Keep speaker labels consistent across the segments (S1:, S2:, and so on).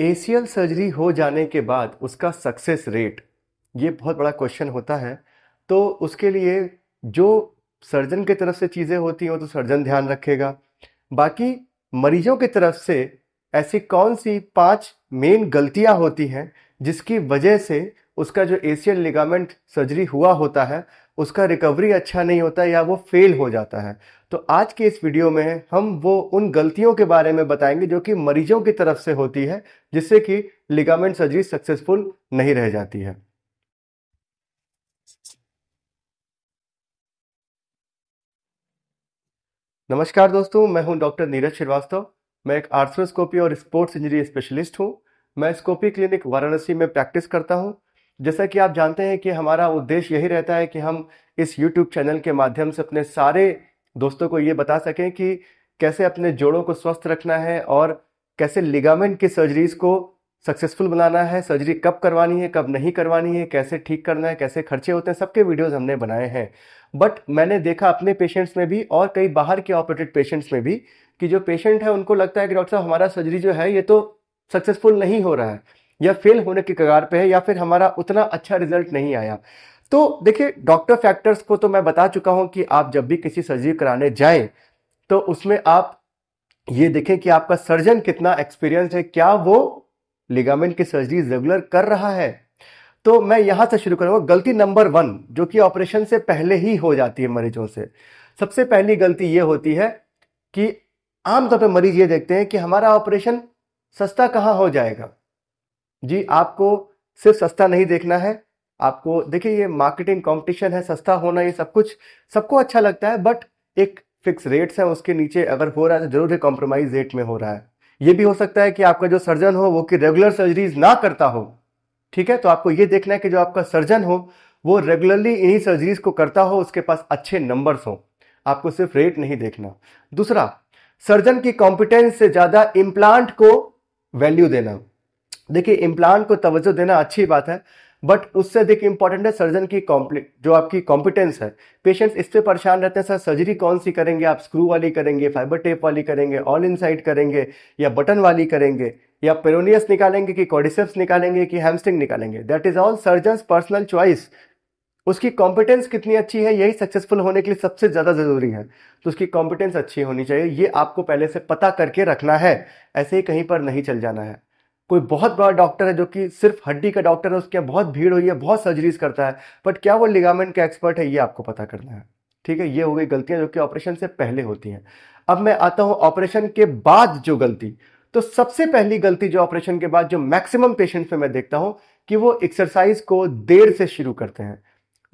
S1: ACL surgery हो जाने के बाद उसका सक्सेस रेट ये बहुत बड़ा क्वेश्चन होता है तो उसके लिए जो सर्जन की तरफ से चीज़ें होती वो तो सर्जन ध्यान रखेगा बाकी मरीजों की तरफ से ऐसी कौन सी पांच मेन गलतियां होती हैं जिसकी वजह से उसका जो एशियन लिगामेंट सर्जरी हुआ होता है उसका रिकवरी अच्छा नहीं होता या वो फेल हो जाता है तो आज के इस वीडियो में हम वो उन गलतियों के बारे में बताएंगे जो कि मरीजों की तरफ से होती है जिससे कि लिगामेंट सर्जरी सक्सेसफुल नहीं रह जाती है नमस्कार दोस्तों मैं हूं डॉक्टर नीरज श्रीवास्तव मैं एक आर्थ्रोस्कोपी और स्पोर्ट्स इंजरी स्पेशलिस्ट हूं मैं स्कोपी क्लिनिक वाराणसी में प्रैक्टिस करता हूं जैसा कि आप जानते हैं कि हमारा उद्देश्य यही रहता है कि हम इस यूट्यूब चैनल के माध्यम से अपने सारे दोस्तों को ये बता सकें कि कैसे अपने जोड़ों को स्वस्थ रखना है और कैसे लिगामेंट की सर्जरीज को सक्सेसफुल बनाना है सर्जरी कब करवानी है कब नहीं करवानी है कैसे ठीक करना है कैसे खर्चे होते हैं सबके वीडियोस हमने बनाए हैं बट मैंने देखा अपने पेशेंट्स में भी और कई बाहर के ऑपरेटेड पेशेंट्स में भी कि जो पेशेंट है उनको लगता है कि डॉक्टर साहब हमारा सर्जरी जो है ये तो सक्सेसफुल नहीं हो रहा है या फेल होने की कगार पे है या फिर हमारा उतना अच्छा रिजल्ट नहीं आया तो देखिए डॉक्टर फैक्टर्स को तो मैं बता चुका हूं कि आप जब भी किसी सर्जरी कराने जाए तो उसमें आप ये देखें कि आपका सर्जन कितना एक्सपीरियंस है क्या वो लिगामेंट की सर्जरी रेगुलर कर रहा है तो मैं यहां से शुरू करूंगा गलती नंबर वन जो कि ऑपरेशन से पहले ही हो जाती है मरीजों से सबसे पहली गलती ये होती है कि आमतौर पर मरीज ये देखते हैं कि हमारा ऑपरेशन सस्ता कहाँ हो जाएगा जी आपको सिर्फ सस्ता नहीं देखना है आपको देखिए ये मार्केटिंग कंपटीशन है सस्ता होना ये सब कुछ सबको अच्छा लगता है बट एक फिक्स रेट्स है उसके नीचे अगर हो रहा है तो जरूर ही कॉम्प्रोमाइज रेट में हो रहा है ये भी हो सकता है कि आपका जो सर्जन हो वो कि रेगुलर सर्जरीज ना करता हो ठीक है तो आपको ये देखना है कि जो आपका सर्जन हो वो रेगुलरली इन्हीं सर्जरीज को करता हो उसके पास अच्छे नंबर्स हो आपको सिर्फ रेट नहीं देखना दूसरा सर्जन की कॉम्पिटेंस से ज़्यादा इम्प्लांट को वैल्यू देना देखिए इम्प्लान को तवज्जो देना अच्छी बात है बट उससे देखिए इंपॉर्टेंट है सर्जन की जो आपकी कॉम्पिटेंस है पेशेंट्स इस परेशान रहते हैं सर सर्जरी कौन सी करेंगे आप स्क्रू वाली करेंगे फाइबर टेप वाली करेंगे ऑल इन करेंगे या बटन वाली करेंगे या पेरोनियस निकालेंगे कि कॉडिसेप्स निकालेंगे कि हेमस्टिंग निकालेंगे that is all surgeon personal choice उसकी कॉम्पिटेंस कितनी अच्छी है यही सक्सेसफुल होने के लिए सबसे ज़्यादा ज़रूरी है तो उसकी कॉम्पिटेंस अच्छी होनी चाहिए ये आपको पहले से पता करके रखना है ऐसे ही कहीं पर नहीं चल जाना है कोई बहुत बड़ा डॉक्टर है जो कि सिर्फ हड्डी का डॉक्टर है उसके बहुत भीड़ हुई है बहुत सर्जरीज करता है बट क्या वो लिगामेंट का एक्सपर्ट है ये आपको पता करना है ठीक है ये हो गई गलतियां जो कि ऑपरेशन से पहले होती हैं अब मैं आता हूं ऑपरेशन के बाद जो गलती तो सबसे पहली गलती जो ऑपरेशन के बाद जो मैक्सिमम पेशेंट्स में मैं देखता हूं कि वो एक्सरसाइज को देर से शुरू करते हैं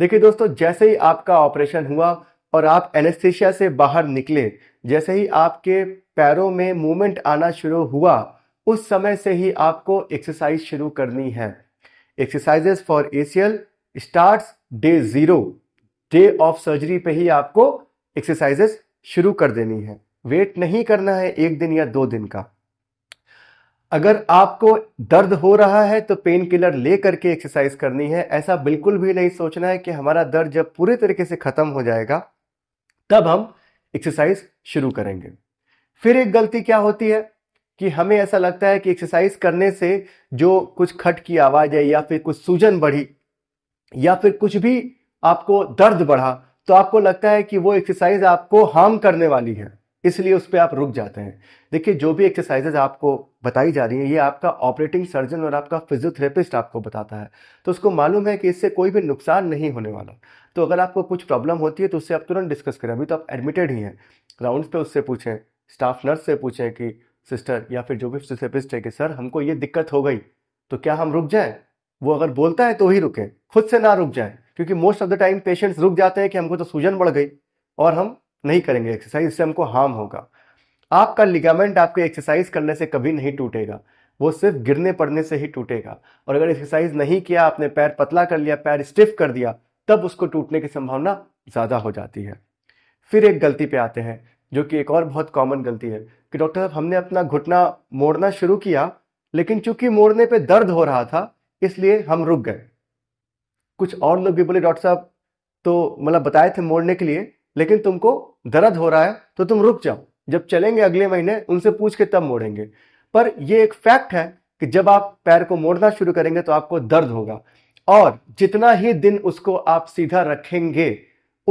S1: देखिए दोस्तों जैसे ही आपका ऑपरेशन हुआ और आप एनेस्थेशिया से बाहर निकले जैसे ही आपके पैरों में मूवमेंट आना शुरू हुआ उस समय से ही आपको एक्सरसाइज शुरू करनी है exercises for ACL start day zero day of surgery पे ही आपको एक्सरसाइजेस शुरू कर देनी है वेट नहीं करना है एक दिन या दो दिन का अगर आपको दर्द हो रहा है तो पेन किलर ले करके एक्सरसाइज करनी है ऐसा बिल्कुल भी नहीं सोचना है कि हमारा दर्द जब पूरे तरीके से खत्म हो जाएगा तब हम एक्सरसाइज शुरू करेंगे फिर एक गलती क्या होती है कि हमें ऐसा लगता है कि एक्सरसाइज करने से जो कुछ खट की आवाज़ है या फिर कुछ सूजन बढ़ी या फिर कुछ भी आपको दर्द बढ़ा तो आपको लगता है कि वो एक्सरसाइज आपको हार्म करने वाली है इसलिए उस पर आप रुक जाते हैं देखिए जो भी एक्सरसाइजेज आपको बताई जा रही है ये आपका ऑपरेटिंग सर्जन और आपका फिजियोथेरेपिस्ट आपको बताता है तो उसको मालूम है कि इससे कोई भी नुकसान नहीं होने वाला तो अगर आपको कुछ प्रॉब्लम होती है तो उससे आप तुरंत डिस्कस करें अभी तो आप एडमिटेड ही हैं राउंड पे उससे पूछें स्टाफ नर्स से पूछें कि सिस्टर या फिर जो भी फिजिथेरेपिस्ट है कि सर हमको ये दिक्कत हो गई तो क्या हम रुक जाएं वो अगर बोलता है तो ही रुके खुद से ना रुक जाएं क्योंकि most of the time patients रुक जाते हैं कि हमको तो सूजन बढ़ गई और हम नहीं करेंगे एक्सरसाइज इससे हमको हार्म होगा आपका लिगामेंट आपके एक्सरसाइज करने से कभी नहीं टूटेगा वो सिर्फ गिरने पड़ने से ही टूटेगा और अगर एक्सरसाइज नहीं किया आपने पैर पतला कर लिया पैर स्टिफ कर दिया तब उसको टूटने की संभावना ज़्यादा हो जाती है फिर एक गलती पे आते हैं जो कि एक और बहुत कॉमन गलती है कि डॉक्टर साहब हमने अपना घुटना मोड़ना शुरू किया लेकिन चूंकि मोड़ने पे दर्द हो रहा था इसलिए हम रुक गए कुछ हम्म। और लोग भी बोले डॉक्टर साहब तो मतलब बताए थे मोड़ने के लिए लेकिन तुमको दर्द हो रहा है तो तुम रुक जाओ जब चलेंगे अगले महीने उनसे पूछ के तब मोड़ेंगे पर यह एक फैक्ट है कि जब आप पैर को मोड़ना शुरू करेंगे तो आपको दर्द होगा और जितना ही दिन उसको आप सीधा रखेंगे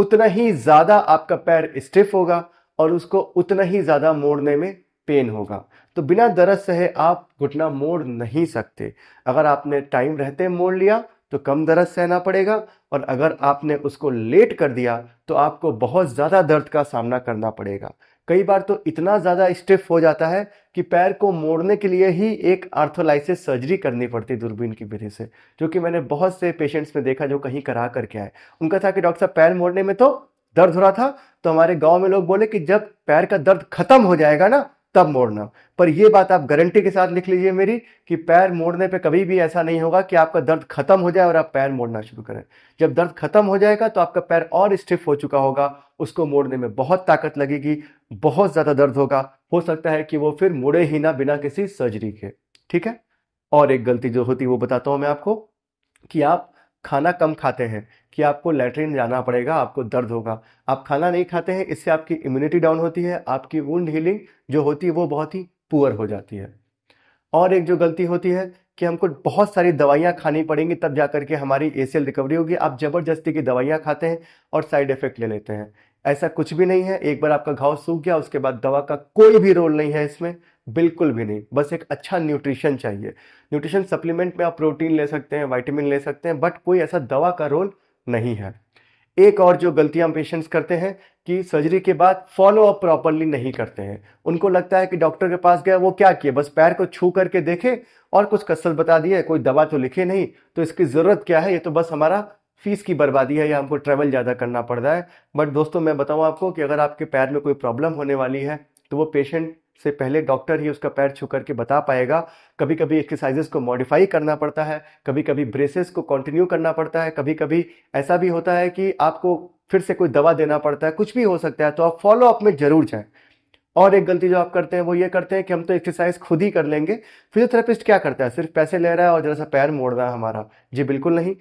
S1: उतना ही ज्यादा आपका पैर स्टिफ होगा और उसको उतना ही ज़्यादा मोड़ने में पेन होगा तो बिना दर्द सहे आप घुटना मोड़ नहीं सकते अगर आपने टाइम रहते मोड़ लिया तो कम दर्द सहना पड़ेगा और अगर आपने उसको लेट कर दिया तो आपको बहुत ज़्यादा दर्द का सामना करना पड़ेगा कई बार तो इतना ज़्यादा स्टिफ हो जाता है कि पैर को मोड़ने के लिए ही एक आर्थोलाइसिस सर्जरी करनी पड़ती दूरबीन की विधि से जो कि मैंने बहुत से पेशेंट्स में देखा जो कहीं करा करके आए उनका था कि डॉक्टर साहब पैर मोड़ने में तो दर्द हो रहा था तो हमारे गांव में लोग बोले कि जब पैर का दर्द खत्म हो जाएगा ना तब मोड़ना पर यह बात आप गारंटी के साथ लिख लीजिए मेरी कि पैर मोड़ने पे कभी भी ऐसा नहीं होगा कि आपका दर्द खत्म हो जाए और आप पैर मोड़ना शुरू करें जब दर्द खत्म हो जाएगा तो आपका पैर और स्टिफ हो चुका होगा उसको मोड़ने में बहुत ताकत लगेगी बहुत ज़्यादा दर्द होगा हो सकता है कि वो फिर मुड़े ही ना बिना किसी सर्जरी के ठीक है और एक गलती जो होती है वो बताता हूँ मैं आपको कि आप खाना कम खाते हैं कि आपको लेटरिन जाना पड़ेगा आपको दर्द होगा आप खाना नहीं खाते हैं इससे आपकी इम्यूनिटी डाउन होती है आपकी वुंड हीलिंग जो होती है वो बहुत ही पुअर हो जाती है और एक जो गलती होती है कि हमको बहुत सारी दवाइयाँ खानी पड़ेंगी तब जा करके हमारी ए रिकवरी होगी आप ज़बरदस्ती की दवाइयाँ खाते हैं और साइड इफेक्ट ले लेते हैं ऐसा कुछ भी नहीं है एक बार आपका घाव सूख गया उसके बाद दवा का कोई भी रोल नहीं है इसमें बिल्कुल भी नहीं बस एक अच्छा न्यूट्रिशन चाहिए न्यूट्रिशन सप्लीमेंट में आप प्रोटीन ले सकते हैं वाइटामिन ले सकते हैं बट कोई ऐसा दवा का रोल नहीं है एक और जो गलतियां पेशेंट्स करते हैं कि सर्जरी के बाद फॉलो अप प्रॉपरली नहीं करते हैं उनको लगता है कि डॉक्टर के पास गया वो क्या किए बस पैर को छू करके देखे और कुछ कसरत बता दिए कोई दवा तो लिखे नहीं तो इसकी ज़रूरत क्या है ये तो बस हमारा फीस की बर्बादी है या हमको ट्रैवल ज़्यादा करना पड़ रहा है बट दोस्तों मैं बताऊँ आपको कि अगर आपके पैर में कोई प्रॉब्लम होने वाली है तो वो पेशेंट से पहले डॉक्टर ही उसका पैर छू करके बता पाएगा कभी कभी एक्सरसाइजेस को मॉडिफाई करना पड़ता है कभी कभी ब्रेसेस को कंटिन्यू करना पड़ता है कभी कभी ऐसा भी होता है कि आपको फिर से कोई दवा देना पड़ता है कुछ भी हो सकता है तो आप फॉलो अप में जरूर जाएं और एक गलती जो आप करते हैं वो ये करते हैं कि हम तो एक्सरसाइज खुद ही कर लेंगे फिजियोथेरेपिस्ट क्या करता है सिर्फ पैसे ले रहा है और जरा सा पैर मोड़ रहा है हमारा जी बिल्कुल नहीं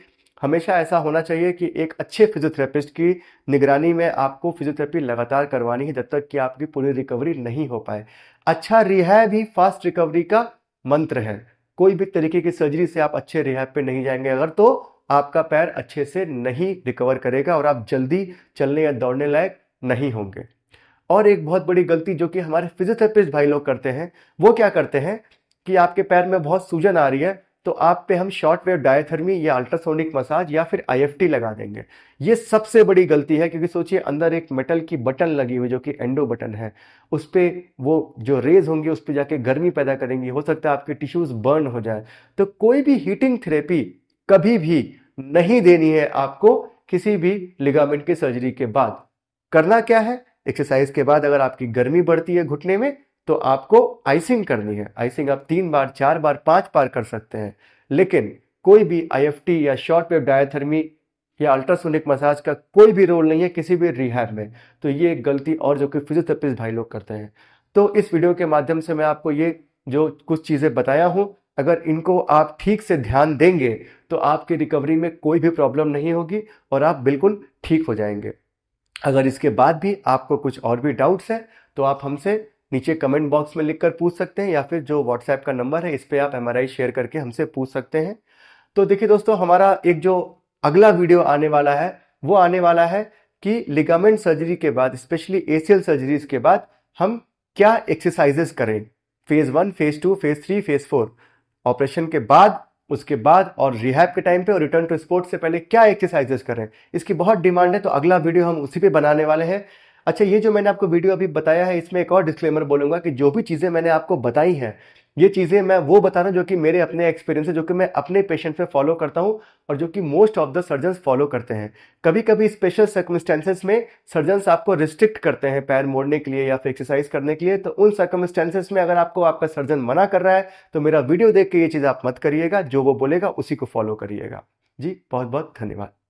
S1: हमेशा ऐसा होना चाहिए कि एक अच्छे फिजियोथेरेपिस्ट की निगरानी में आपको फिजियोथेरेपी लगातार करवानी है जब तक कि आपकी पूरी रिकवरी नहीं हो पाए अच्छा रिहैब ही फास्ट रिकवरी का मंत्र है कोई भी तरीके की सर्जरी से आप अच्छे रिहैब पे नहीं जाएंगे अगर तो आपका पैर अच्छे से नहीं रिकवर करेगा और आप जल्दी चलने या दौड़ने लायक नहीं होंगे और एक बहुत बड़ी गलती जो कि हमारे फिजियोथेरेपिस्ट भाई लोग करते हैं वो क्या करते हैं कि आपके पैर में बहुत सूजन आ रही है तो आप पे हम शॉर्ट वेव डायथर्मी या अल्ट्रासोनिक मसाज या फिर आईएफटी लगा देंगे ये सबसे बड़ी गलती है क्योंकि सोचिए अंदर एक मेटल की बटन लगी हुई जो कि एंडो बटन है उस पर वो जो रेज होंगे उस पर जाके गर्मी पैदा करेंगी हो सकता है आपके टिश्यूज़ बर्न हो जाए तो कोई भी हीटिंग थेरेपी कभी भी नहीं देनी है आपको किसी भी लिगामेंट की सर्जरी के बाद करना क्या है एक्सरसाइज के बाद अगर आपकी गर्मी बढ़ती है घुटने में तो आपको आइसिंग करनी है आइसिंग आप तीन बार चार बार पांच बार कर सकते हैं लेकिन कोई भी आईएफटी या शॉर्ट वेव डायथर्मी या अल्ट्रासोनिक मसाज का कोई भी रोल नहीं है किसी भी रिहैब में तो ये एक गलती और जो कि फिजियोथेरेपिस्ट भाई लोग करते हैं तो इस वीडियो के माध्यम से मैं आपको ये जो कुछ चीज़ें बताया हूँ अगर इनको आप ठीक से ध्यान देंगे तो आपकी रिकवरी में कोई भी प्रॉब्लम नहीं होगी और आप बिल्कुल ठीक हो जाएंगे अगर इसके बाद भी आपको कुछ और भी डाउट्स हैं तो आप हमसे नीचे कमेंट बॉक्स में लिखकर पूछ सकते हैं या फिर जो व्हाट्सएप का नंबर है इस पर आप एम शेयर करके हमसे पूछ सकते हैं तो देखिए दोस्तों हमारा एक जो अगला वीडियो आने वाला है वो आने वाला है कि लिगामेंट सर्जरी के बाद स्पेशली एसियल सर्जरीज के बाद हम क्या एक्सरसाइजेस करें phase one phase two phase three phase four operation के बाद उसके बाद और रिहैब के टाइम पे और रिटर्न टू स्पोर्ट से पहले क्या एक्सरसाइजेस करें इसकी बहुत डिमांड है तो अगला वीडियो हम उसी पे बनाने वाले हैं अच्छा ये जो मैंने आपको वीडियो अभी बताया है इसमें एक और डिस्क्लेमर बोलूँगा कि जो भी चीज़ें मैंने आपको बताई हैं ये चीज़ें मैं वो बता रहा हूँ जो कि मेरे अपने एक्सपीरियंस है जो कि मैं अपने पेशेंट पे फॉलो करता हूँ और जो कि most of the surgeon follow करते हैं कभी कभी स्पेशल सर्कमस्टेंसेज में सर्जन आपको रिस्ट्रिक्ट करते हैं पैर मोड़ने के लिए या फिर एक्सरसाइज करने के लिए तो उन सर्कमस्टेंसेज में अगर आपको आपका सर्जन मना कर रहा है तो मेरा वीडियो देख के ये चीज़ आप मत करिएगा जो वो बोलेगा उसी को फॉलो करिएगा जी बहुत बहुत धन्यवाद